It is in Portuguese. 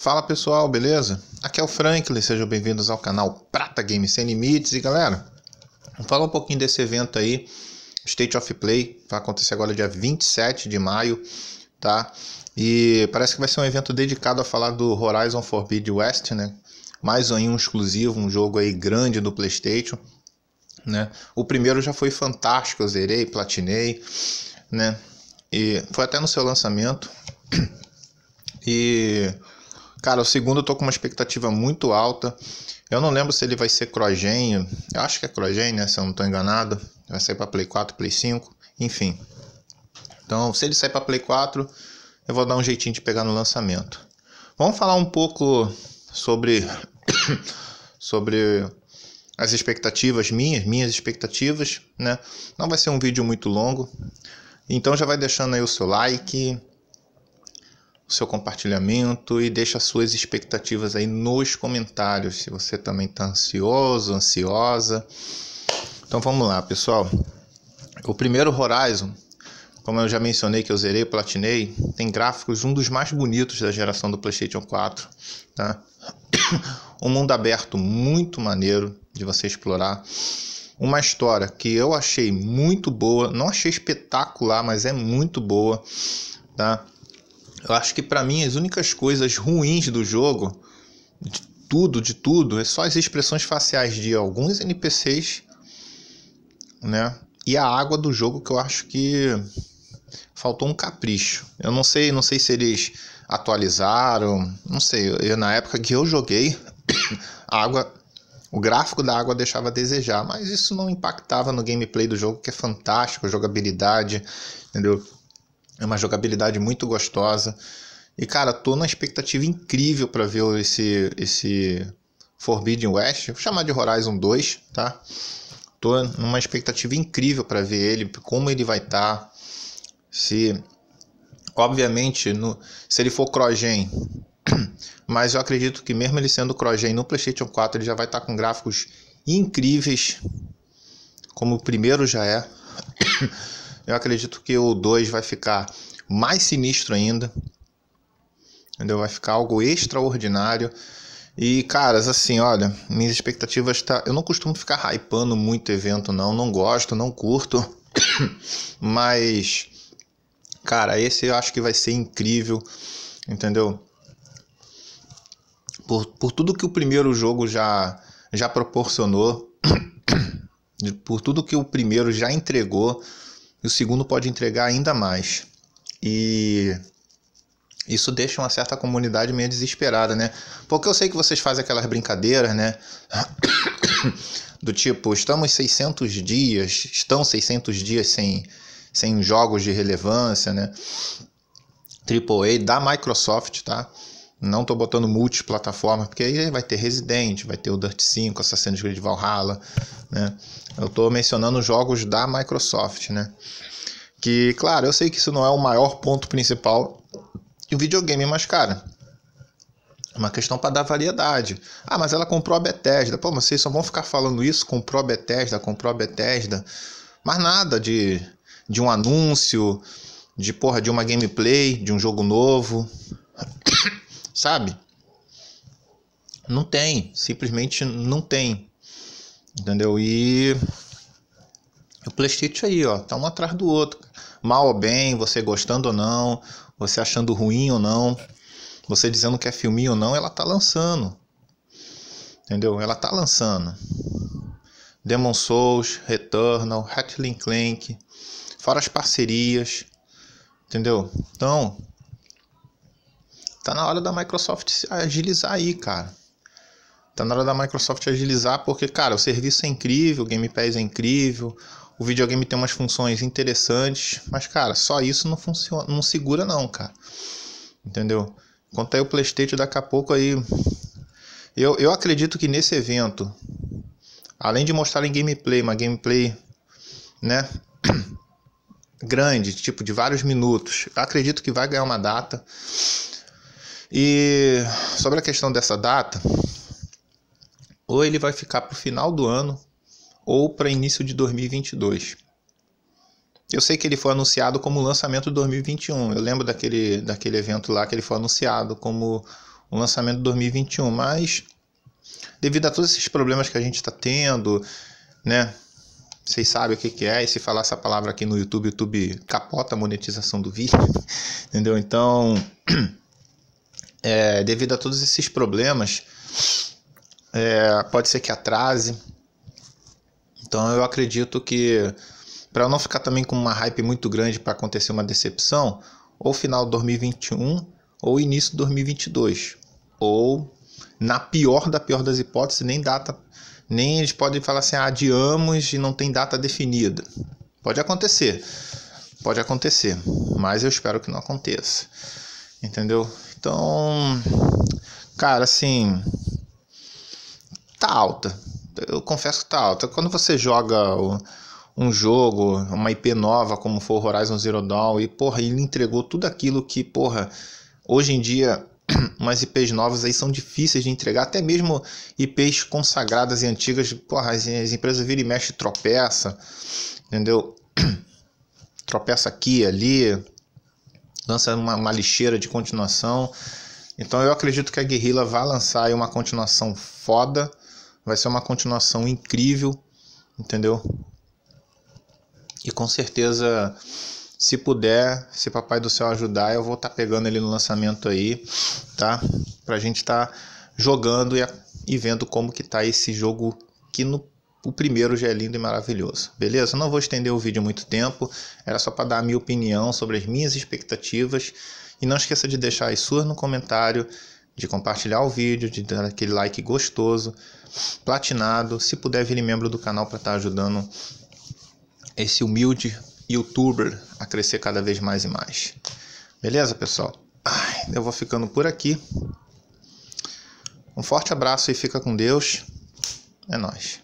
Fala pessoal, beleza? Aqui é o Franklin, sejam bem-vindos ao canal Prata Games Sem Limites. E galera, vamos falar um pouquinho desse evento aí, State of Play, vai acontecer agora dia 27 de maio, tá? E parece que vai ser um evento dedicado a falar do Horizon Forbidden West, né? Mais um exclusivo, um jogo aí grande do Playstation, né? O primeiro já foi fantástico, eu zerei, platinei, né? E foi até no seu lançamento. E Cara, o segundo eu tô com uma expectativa muito alta. Eu não lembro se ele vai ser cross eu acho que é cross né, se eu não tô enganado. Vai sair para Play 4, Play 5, enfim. Então, se ele sair para Play 4, eu vou dar um jeitinho de pegar no lançamento. Vamos falar um pouco sobre sobre as expectativas minhas, minhas expectativas, né? Não vai ser um vídeo muito longo. Então já vai deixando aí o seu like, o seu compartilhamento e deixa suas expectativas aí nos comentários, se você também está ansioso, ansiosa. Então vamos lá, pessoal. O primeiro Horizon, como eu já mencionei que eu zerei, platinei, tem gráficos um dos mais bonitos da geração do PlayStation 4, tá? Um mundo aberto muito maneiro de você explorar. Uma história que eu achei muito boa, não achei espetacular, mas é muito boa, tá? Eu acho que para mim as únicas coisas ruins do jogo, de tudo, de tudo, é só as expressões faciais de alguns NPCs, né? E a água do jogo que eu acho que faltou um capricho. Eu não sei, não sei se eles atualizaram, não sei. Eu, na época que eu joguei, a água, o gráfico da água deixava a desejar, mas isso não impactava no gameplay do jogo, que é fantástico, jogabilidade, entendeu? É uma jogabilidade muito gostosa. E cara, tô numa expectativa incrível para ver esse esse Forbidden West, vou chamar de Horizon 2, tá? Tô numa expectativa incrível para ver ele, como ele vai estar. Tá, se obviamente no, se ele for cross-gen, mas eu acredito que mesmo ele sendo cross-gen no PlayStation 4, ele já vai estar tá com gráficos incríveis, como o primeiro já é. Eu acredito que o 2 vai ficar mais sinistro ainda. Entendeu? Vai ficar algo extraordinário. E, caras, assim, olha, minhas expectativas tá. Eu não costumo ficar hypando muito evento, não. Não gosto, não curto. Mas, cara, esse eu acho que vai ser incrível. Entendeu? Por, por tudo que o primeiro jogo já, já proporcionou. por tudo que o primeiro já entregou o segundo pode entregar ainda mais. E isso deixa uma certa comunidade meio desesperada, né? Porque eu sei que vocês fazem aquelas brincadeiras, né? Do tipo, estamos 600 dias, estão 600 dias sem, sem jogos de relevância, né? AAA da Microsoft, tá? Não estou botando multiplataforma, porque aí vai ter Resident, vai ter o Dirt 5, Assassin's Creed Valhalla, né? Eu estou mencionando jogos da Microsoft, né? Que, claro, eu sei que isso não é o maior ponto principal de um videogame, mas, cara, é uma questão para dar variedade. Ah, mas ela comprou a Bethesda. Pô, mas vocês só vão ficar falando isso, comprou a Bethesda, comprou a Bethesda. Mas nada de, de um anúncio, de porra, de uma gameplay, de um jogo novo. sabe? Não tem, simplesmente não tem. Entendeu? E o PlayStation aí, ó, tá um atrás do outro. Mal ou bem, você gostando ou não, você achando ruim ou não, você dizendo que é filminho ou não, ela tá lançando. Entendeu? Ela tá lançando. Demon Souls, Returnal, Hatling Clank, fora as parcerias, entendeu? Então, Tá na hora da Microsoft agilizar aí, cara. Tá na hora da Microsoft agilizar porque, cara, o serviço é incrível, o Game Pass é incrível, o videogame tem umas funções interessantes, mas, cara, só isso não funciona, não segura não, cara. Entendeu? Enquanto aí o PlayStation daqui a pouco aí. Eu, eu acredito que nesse evento, além de mostrarem gameplay, uma gameplay, né? grande, tipo de vários minutos. Acredito que vai ganhar uma data. E sobre a questão dessa data, ou ele vai ficar para o final do ano ou para início de 2022. Eu sei que ele foi anunciado como lançamento de 2021. Eu lembro daquele, daquele evento lá que ele foi anunciado como o lançamento de 2021, mas devido a todos esses problemas que a gente está tendo, né? Vocês sabem o que, que é, e se falar essa palavra aqui no YouTube, o YouTube capota a monetização do vídeo, entendeu? Então. é, devido a todos esses problemas, é, pode ser que atrase. Então eu acredito que para não ficar também com uma hype muito grande para acontecer uma decepção, ou final de 2021 ou início de 2022, ou na pior da pior das hipóteses, nem data, nem eles podem falar assim, ah, adiamos e não tem data definida. Pode acontecer. Pode acontecer, mas eu espero que não aconteça. Entendeu? Então, cara, assim, tá alta. Eu confesso que tá alta. Quando você joga um jogo, uma IP nova, como for Horizon Zero Dawn, e porra, ele entregou tudo aquilo que, porra, hoje em dia umas IPs novas aí são difíceis de entregar, até mesmo IPs consagradas e antigas, porra, as, as empresas vira e mexe tropeça, entendeu? tropeça aqui, ali, lança uma, uma lixeira de continuação. Então eu acredito que a Guerrilla vai lançar uma continuação foda, vai ser uma continuação incrível, entendeu? E com certeza, se puder, se Papai do Céu ajudar, eu vou estar tá pegando ele no lançamento aí, tá? Pra gente estar tá jogando e, e vendo como que tá esse jogo que no o primeiro já é lindo e maravilhoso, beleza? Não vou estender o vídeo muito tempo, era só para dar a minha opinião sobre as minhas expectativas. E não esqueça de deixar as suas no comentário, de compartilhar o vídeo, de dar aquele like gostoso, platinado. Se puder, vire membro do canal para estar tá ajudando esse humilde youtuber a crescer cada vez mais e mais. Beleza, pessoal? eu vou ficando por aqui. Um forte abraço e fica com Deus. É nós.